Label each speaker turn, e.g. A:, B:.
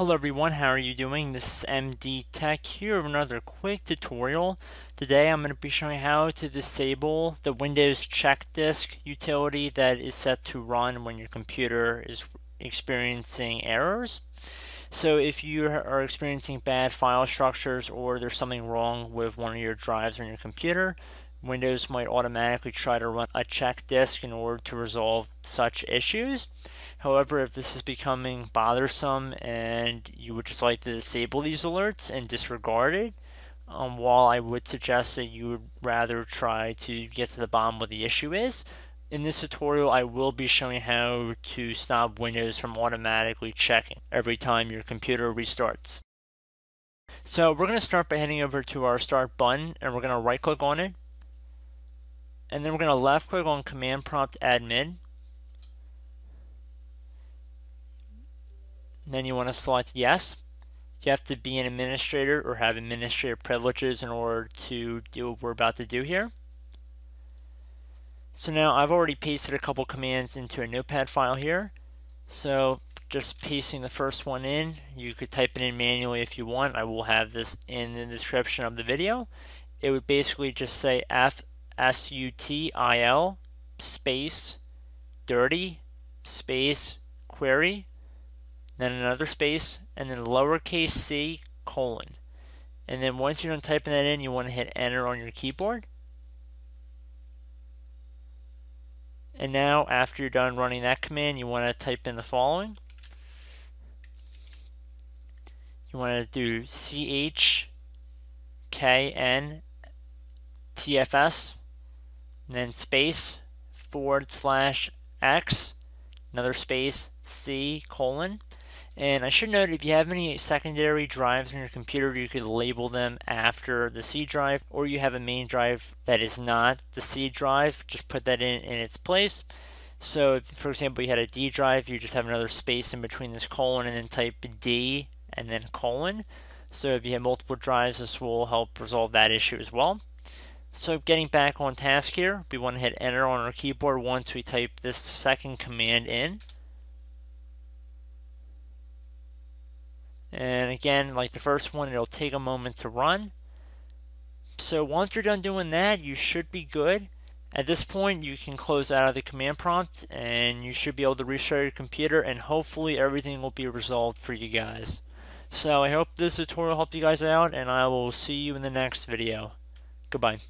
A: Hello everyone, how are you doing? This is MD Tech here with another quick tutorial. Today I'm going to be showing how to disable the Windows Check Disk utility that is set to run when your computer is experiencing errors. So if you are experiencing bad file structures or there's something wrong with one of your drives on your computer, Windows might automatically try to run a check disk in order to resolve such issues. However, if this is becoming bothersome and you would just like to disable these alerts and disregard it, um, while I would suggest that you would rather try to get to the bottom of what the issue is, in this tutorial I will be showing how to stop Windows from automatically checking every time your computer restarts. So we're going to start by heading over to our start button and we're going to right click on it and then we're going to left click on command prompt admin then you want to select yes. You have to be an administrator or have administrator privileges in order to do what we're about to do here. So now I've already pasted a couple commands into a notepad file here. So just pasting the first one in, you could type it in manually if you want. I will have this in the description of the video. It would basically just say F-S-U-T-I-L space dirty space query then another space, and then lowercase c colon. And then once you're done typing that in, you want to hit enter on your keyboard. And now after you're done running that command, you want to type in the following. You want to do ch kn tfs, then space forward slash x, another space c colon, and I should note if you have any secondary drives in your computer, you could label them after the C drive, or you have a main drive that is not the C drive, just put that in in its place. So for example, you had a D drive, you just have another space in between this colon and then type D and then colon. So if you have multiple drives, this will help resolve that issue as well. So getting back on task here, we want to hit enter on our keyboard once we type this second command in. And again, like the first one, it'll take a moment to run. So once you're done doing that, you should be good. At this point, you can close out of the command prompt and you should be able to restart your computer and hopefully everything will be resolved for you guys. So I hope this tutorial helped you guys out and I will see you in the next video. Goodbye.